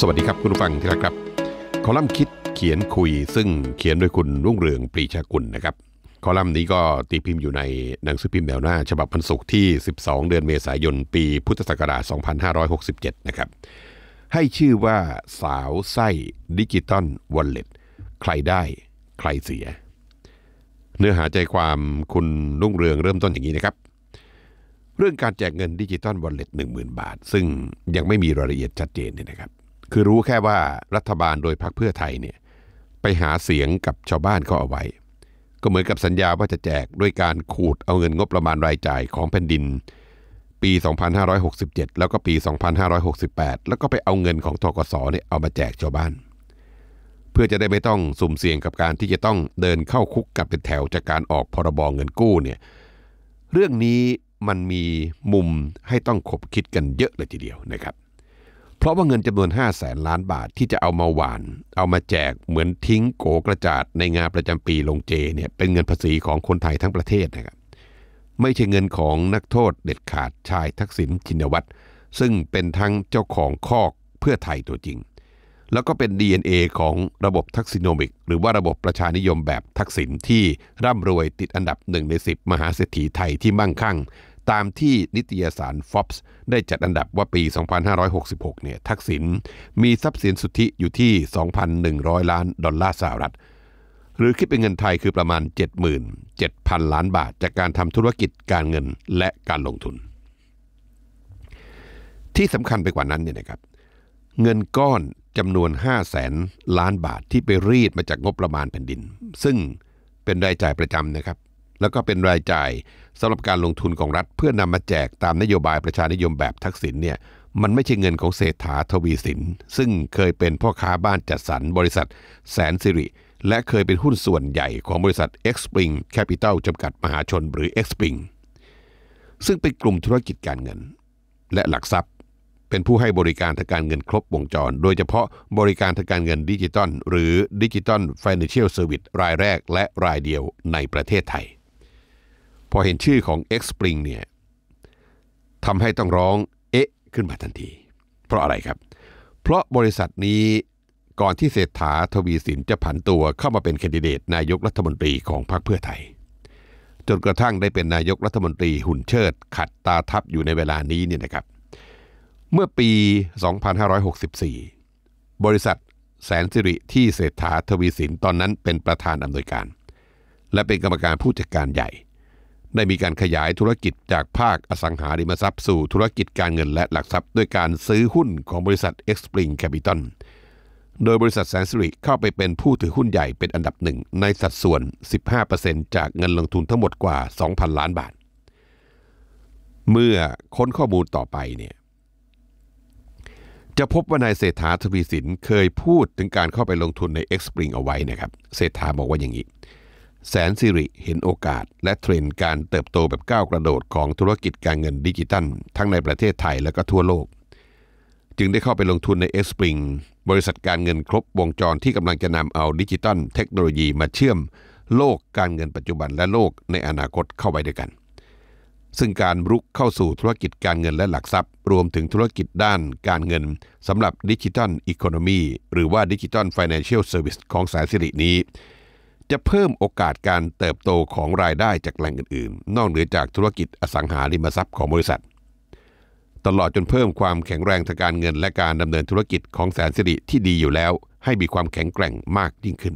สวัสดีครับ คุณผู้ฟังที่รักครับคอลัมน์คิดเขียนคุยซึ่งเขียนโดยคุณรุ่งเรืองปรีชากุลนะครับ คอลัมน์นี้ก็ตีพิมพ์อยู่ในหนังสือพิมพ์แนวหน้า ฉบับพันศุกร์ที่ 12 เดือนเมษายนปีพุทธศักราช2567นะครับให้ชื่อว่าสาวไส้ดิจิตอลวอลเล็ตใครได้ใครเสีย เนื้อหาใจความคุณรุ่งเรืองเริ่มต้นอย่างนี้นะครับ เรื่องการแจกเงินดิจิตอลวอลเล็ตหนึ่งหมื่นบาท ซึ่งยังไม่มีรายละเอียดชัดเจนเนี่ยนะครับคือรู้แค่ว่ารัฐบาลโดยพรรคเพื่อไทยเนี่ยไปหาเสียงกับชาวบ้านเขาเอาไว้ ก็เหมือนกับสัญญาว่าจะแจกด้วยการขูดเอาเงินงบประมาณรายจ่ายของแผ่นดิน ปี 2567 แล้วก็ปี 2568 แล้วก็ไปเอาเงินของทกศเนี่ยเอามาแจกชาวบ้าน เพื่อจะได้ไม่ต้องสุ่มเสี่ยงกับการที่จะต้องเดินเข้าคุกกับเป็นแถวจากการออกพรบเงินกู้เนี่ยเรื่องนี้มันมีมุมให้ต้องขบคิดกันเยอะเลยทีเดียวนะครับเพราะว่าเงินจำนวน5 0 0แสนล้านบาทที่จะเอามาหวาน เอามาแจกเหมือนทิ้งโกกระจาดในงานประจำปีลงเจเนี่ยเป็นเงินภาษีของคนไทยทั้งประเทศนะครับไม่ใช่เงินของนักโทษเด็ดขาดชายทักษิณชินวัตรซึ่งเป็นทั้งเจ้าของคอกเพื่อไทยตัวจริง แล้วก็เป็น DNA ของระบบทักษิโนมิกหรือว่าระบบประชานิยมแบบทักษิณที่ร่ำรวยติดอันดับหนึ่งในสิบมหาเศรษฐีไทยที่มั่งคั่งตามที่นิตยสาร Forbes ได้จัดอันดับว่าปี 2566เนี่ยทักษิณมีทรัพย์สินสุทธิอยู่ที่ 2,100 ล้านดอลลาร์สหรัฐ หรือคิดเป็นเงินไทยคือประมาณ77,000 ล้านบาท จากการทำธุรกิจการเงินและการลงทุน ที่สำคัญไปกว่านั้นเนี่ยนะครับเงินก้อนจำนวน 5 0 0แสนล้านบาทที่ไปรีดมาจากงบประมาณแผ่นดิน ซึ่งเป็นรายจ่ายประจำนะครับ แล้วก็เป็นรายจ่ายสำหรับการลงทุนของรัฐเพื่อนำมาแจกตามนโยบายประชานิยมแบบทักษิณเนี่ยมันไม่ใช่เงินของเศรษฐาทวีสิน ซึ่งเคยเป็นพ่อค้าบ้านจัดสรรบริษัทแสนสิริ และเคยเป็นหุ้นส่วนใหญ่ของบริษัท x p r i n g Capital จำกัดมหาชนหรือ x p r i n g ซึ่งเป็นกลุ่มธุรกิจการเงิน และหลักทรัพย์ เป็นผู้ให้บริการทางการเงินครบวงจร โดยเฉพาะบริการทางการเงินดิจิตอลหรือดิจิตอล Financial Service รายแรกและรายเดียวในประเทศไทยพอเห็นชื่อของ X Spring เนี่ยทำให้ต้องร้องเอ๊ะขึ้นมาทันที เพราะอะไรครับ เพราะบริษัทนี้ก่อนที่เศรษฐาทวีสินจะผันตัวเข้ามาเป็นแคนดิเดตนายกรัฐมนตรีของพรรคเพื่อไทย จนกระทั่งได้เป็นนายกรัฐมนตรีหุ่นเชิดขัดตาทับอยู่ในเวลานี้เนี่ยนะครับ เมื่อปี 2564 บริษัทแสนสิริที่เศรษฐาทวีสินตอนนั้นเป็นประธานอำนวยการ และเป็นกรรมการผู้จัดการใหญ่ได้มีการขยายธุรกิจจากภาคอสังหาริมทรัพย์สู่ธุรกิจการเงินและหลักทรัพย์ด้วยการซื้อหุ้นของบริษัท X p r i n g Capital โดยบริษัทแสนสิริเข้าไปเป็นผู้ถือหุ้นใหญ่เป็นอันดับหนึ่ง ในสัดส่วน 15%จากเงินลงทุนทั้งหมดกว่า 2,000 ล้านบาท เมื่อค้นข้อมูลต่อไปเนี่ย จะพบว่านายเศรษฐาทวีสินเคยพูดถึงการเข้าไปลงทุนใน X p r i n g เอาไว้นะครับ เศรษฐาบอกว่าอย่างนี้แสนสิริเห็นโอกาส และเทรนด์การเติบโตแบบก้าวกระโดดของธุรกิจการเงินดิจิทัล ทั้งในประเทศไทยและก็ทั่วโลก จึงได้เข้าไปลงทุนใน s p r i n g บริษัทการเงินครบวงจรที่กำลังจะนำเอาดิจิทัลเทคโนโลยีมาเชื่อมโลกการเงินปัจจุบันและโลกในอนาคตเข้าไว้ด้วยกัน ซึ่งการรุกเข้าสู่ธุรกิจการเงินและหลักทรัพย์ รวมถึงธุรกิจด้านการเงินสำหรับดิจิทัลอีโคโนมีหรือว่าดิจิทัลฟินแลนเชียลเซอร์วิสของสายสิรินี้จะเพิ่มโอกาสการเติบโตของรายได้จากแหล่งอื่นๆ นอกเหนือจากธุรกิจอสังหาริมทรัพย์ของบริษัท ตลอดจนเพิ่มความแข็งแรงทางการเงิน และการดำเนินธุรกิจของแสนสิริที่ดีอยู่แล้ว ให้มีความแข็งแกร่งมากยิ่งขึ้น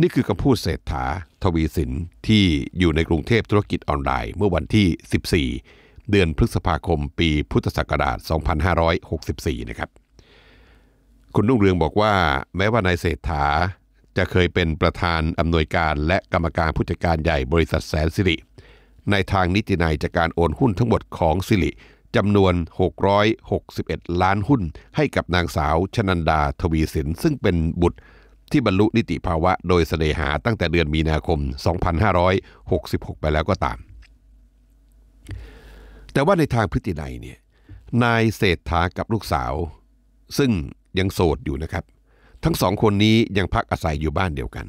นี่คือคำพูดเศรษฐา ทวีสินที่อยู่ในกรุงเทพธุรกิจออนไลน์ เมื่อวันที่ 14 เดือนพฤษภาคมปีพุทธศักราช 2564 นะครับคุณนุ่งเรืองบอกว่า แม้ว่านายเศรษฐาจะเคยเป็นประธานอำนวยการและกรรมการผู้จัดการใหญ่บริษัทแสนสิริในทางนิตินัยจากการโอนหุ้นทั้งหมดของสิริจำนวน 661 ล้านหุ้นให้กับนางสาวชนันดาทวีสิน ซึ่งเป็นบุตรที่บรรลุนิติภาวะโดยเสนหาตั้งแต่เดือนมีนาคม 2566 ไปแล้วก็ตาม แต่ว่าในทางพฤตินัยเนี่ยนายเศรษฐากับลูกสาวซึ่งยังโสดอยู่นะครับทั้งสองคนนี้ยังพักอาศัยอยู่บ้านเดียวกัน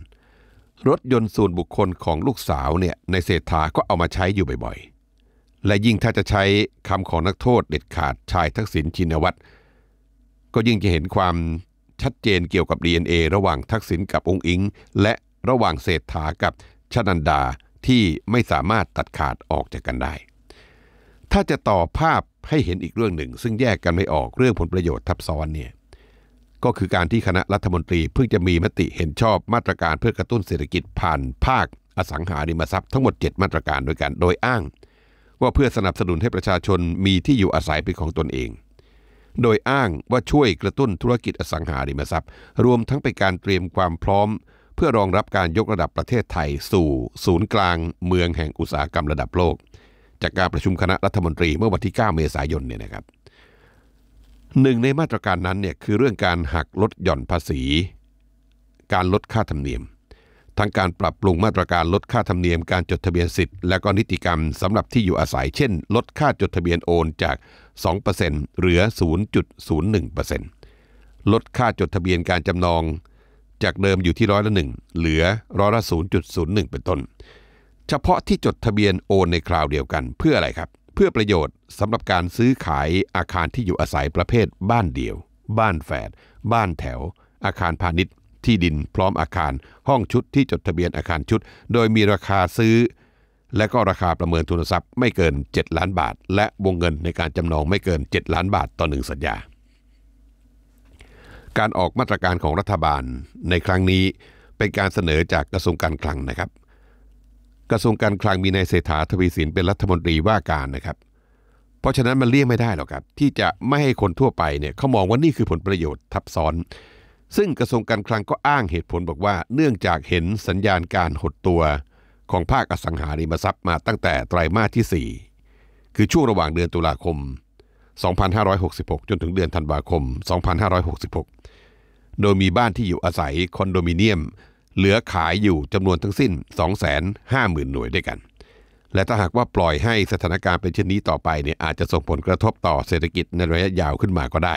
รถยนต์ส่วนบุคคลของลูกสาวเนี่ยในเศรษฐาก็เอามาใช้อยู่บ่อยๆ และยิ่งถ้าจะใช้คำของนักโทษเด็ดขาดชายทักษิณชินวัตร ก็ยิ่งจะเห็นความชัดเจนเกี่ยวกับ DNA ระหว่างทักษิณกับองค์อิง และระหว่างเศรษฐากับชนันดาที่ไม่สามารถตัดขาดออกจากกันได้ ถ้าจะต่อภาพให้เห็นอีกเรื่องหนึ่ง ซึ่งแยกกันไม่ออกเรื่องผลประโยชน์ทับซ้อนเนี่ยก็คือการที่คณะรัฐมนตรีเพิ่งจะมีมติเห็นชอบมาตรการเพื่อกระตุ้นเศรษฐกิจผ่านภาคอสังหาริมทรัพย์ทั้งหมด 7 มาตรการโดยการโดยอ้าง ว่าเพื่อสนับสนุนให้ประชาชนมีที่อยู่อาศัยเป็นของตนเอง โดยอ้างว่าช่วยกระตุ้นธุรกิจอสังหาริมทรัพย์ รวมทั้งเป็นการเตรียมความพร้อม เพื่อรองรับการยกระดับประเทศไทยสู่ ศูนย์กลาง เมืองแห่งอุตสาหกรรมระดับโลก จากการประชุมคณะรัฐมนตรีเมื่อวันที่9เมษายนเนี่ยนะครับหนึ่งในมาตรการนั้นเนี่ยคือเรื่องการหักลดหย่อนภาษี การลดค่าธรรมเนียม ทางการปรับปรุงมาตรการลดค่าธรรมเนียมการจดทะเบียนสิทธิ์และก็นิติกรรมสำหรับที่อยู่อาศัยเช่น ลดค่าจดทะเบียนโอนจาก2%เหลือ0.01%ลดค่าจดทะเบียนการจำนอง จากเดิมอยู่ที่ร้อยละหนึ่งเหลือร้อยละ0.01 เป็นต้น เฉพาะที่จดทะเบียนโอน ในคราวเดียวกันเพื่ออะไรครับเพื่อประโยชน์สำหรับการซื้อขายอาคารที่อยู่อาศัยประเภทบ้านเดี่ยว บ้านแฝด บ้านแถว อาคารพาณิชย์ ที่ดินพร้อมอาคาร ห้องชุดที่จดทะเบียนอาคารชุด โดยมีราคาซื้อ และก็ราคาประเมินทุนทรัพย์ไม่เกิน 7 ล้านบาท และวงเงินในการจำนองไม่เกิน 7 ล้านบาทต่อหนึ่งสัญญา การออกมาตรการของรัฐบาลในครั้งนี้เป็นการเสนอจากกระทรวงการคลังนะครับกระทรวงการคลังมีนายเศรษฐาทวีสินเป็นรัฐมนตรีว่าการนะครับ เพราะฉะนั้นมันเลี่ยงไม่ได้หรอกครับ ที่จะไม่ให้คนทั่วไปเนี่ยเขามองว่านี่คือผลประโยชน์ทับซ้อน ซึ่งกระทรวงการคลังก็อ้างเหตุผลบอกว่า เนื่องจากเห็นสัญญาณการหดตัวของภาคอสังหาริมทรัพย์มาตั้งแต่ไตรมาสที่ 4 คือช่วงระหว่างเดือนตุลาคม 2566 จนถึงเดือนธันวาคม 2566 โดยมีบ้านที่อยู่อาศัยคอนโดมิเนียมเหลือขายอยู่จำนวนทั้งสิ้น 250,000 หน่วยด้วยกัน และถ้าหากว่าปล่อยให้สถานการณ์เป็นเช่นนี้ต่อไปเนี่ยอาจจะส่งผลกระทบต่อเศรษฐกิจในระยะยาวขึ้นมาก็ได้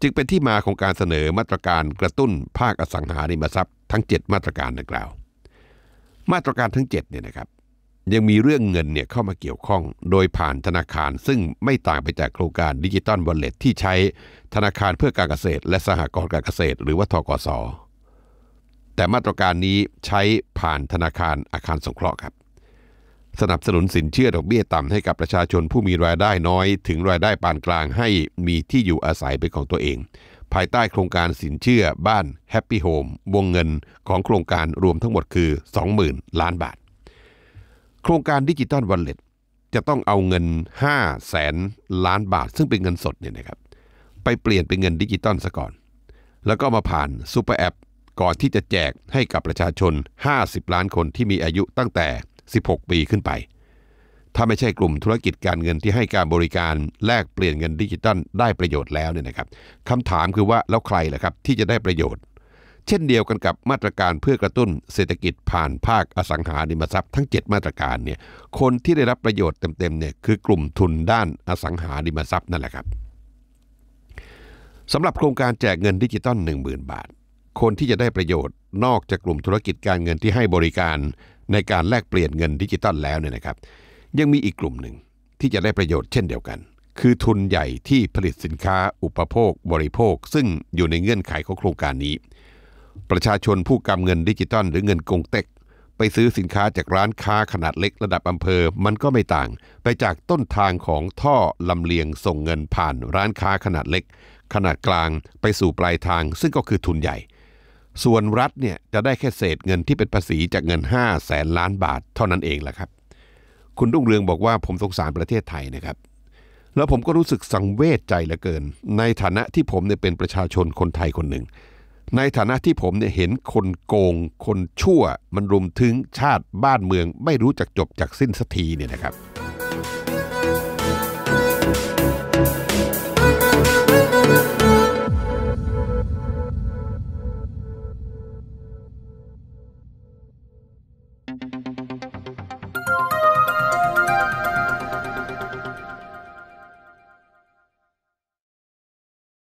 จึงเป็นที่มาของการเสนอมาตรการกระตุ้นภาคอสังหาริมทรัพย์ทั้ง 7 มาตรการดังกล่าว มาตรการทั้ง7เนี่ยนะครับยังมีเรื่องเงินเนี่ยเข้ามาเกี่ยวข้อง โดยผ่านธนาคารซึ่งไม่ต่างไปจากโครงการดิจิตอลวอลเล็ตที่ใช้ธนาคารเพื่อการเกษตร และสหกรณ์การเกษตร หรือว่าทกศแต่มาตรการนี้ใช้ผ่านธนาคารอาคารสงเคราะห์ครับ สนับสนุนสินเชื่อดอกเบี้ยต่ำให้กับประชาชนผู้มีรายได้น้อย ถึงรายได้ปานกลางให้มีที่อยู่อาศัยเป็นของตัวเอง ภายใต้โครงการสินเชื่อบ้านแฮปปี้โฮมวงเงินของโครงการรวมทั้งหมดคือ 20,000 ล้านบาท โครงการดิจิตอลวอลเล็ตจะต้องเอาเงิน 5 0 0แสนล้านบาท ซึ่งเป็นเงินสดเนี่ยนะครับไปเปลี่ยนเป็นเงินดิจิตอลซะก่อน แล้วก็มาผ่านซูเปอร์แอปก่อนที่จะแจกให้กับประชาชน 50 ล้านคนที่มีอายุตั้งแต่ 16 ปีขึ้นไป ถ้าไม่ใช่กลุ่มธุรกิจการเงินที่ให้การบริการแลกเปลี่ยนเงินดิจิตอลได้ประโยชน์แล้วเนี่ยนะครับคำถามคือว่าแล้วใครล่ะครับที่จะได้ประโยชน์ เช่นเดียวกันกับมาตรการเพื่อกระตุ้นเศรษฐกิจผ่านภาคอสังหาริมทรัพย์ทั้ง 7 มาตรการเนี่ย คนที่ได้รับประโยชน์เต็มๆเนี่ยคือกลุ่มทุนด้านอสังหาริมทรัพย์นั่นแหละครับสำหรับโครงการแจกเงินดิจิตอล10,000บาทคนที่จะได้ประโยชน์นอกจากกลุ่มธุรกิจการเงินที่ให้บริการ ในการแลกเปลี่ยนเงินดิจิตอลแล้วเนี่ยนะครับยังมีอีกกลุ่มหนึ่งที่จะได้ประโยชน์เช่นเดียวกัน คือทุนใหญ่ที่ผลิตสินค้าอุปโภคบริโภค ซึ่งอยู่ในเงื่อนไขของโครงการนี้ ประชาชนผู้กำเงินดิจิตอลหรือเงินกงเต็ก ไปซื้อสินค้าจากร้านค้า ขนาดเล็ก ระดับอำเภอมันก็ไม่ต่างไปจากต้นทางของท่อลำเลียงส่งเงินผ่าน ร้านค้าขนาดเล็ก ขนาดกลางไปสู่ปลายทาง ซึ่งก็คือทุนใหญ่ส่วนรัฐเนี่ยจะได้แค่เศษเงินที่เป็นภาษีจากเงิน5 0 0แสนล้านบาทเท่านั้นเองแหละครับ คุณรุ่งเรืองบอกว่าผมสงสารประเทศไทยนะครับ แล้วผมก็รู้สึกสังเวชใจเหลือเกิน ในฐานะที่ผมเนี่ยเป็นประชาชนคนไทยคนหนึ่ง ในฐานะที่ผมเนี่ยเห็นคนโกง คนชั่วมันรุมถึงชาติบ้านเมืองไม่รู้จักจบจากสิ้นสักทีเนี่ยนะครับ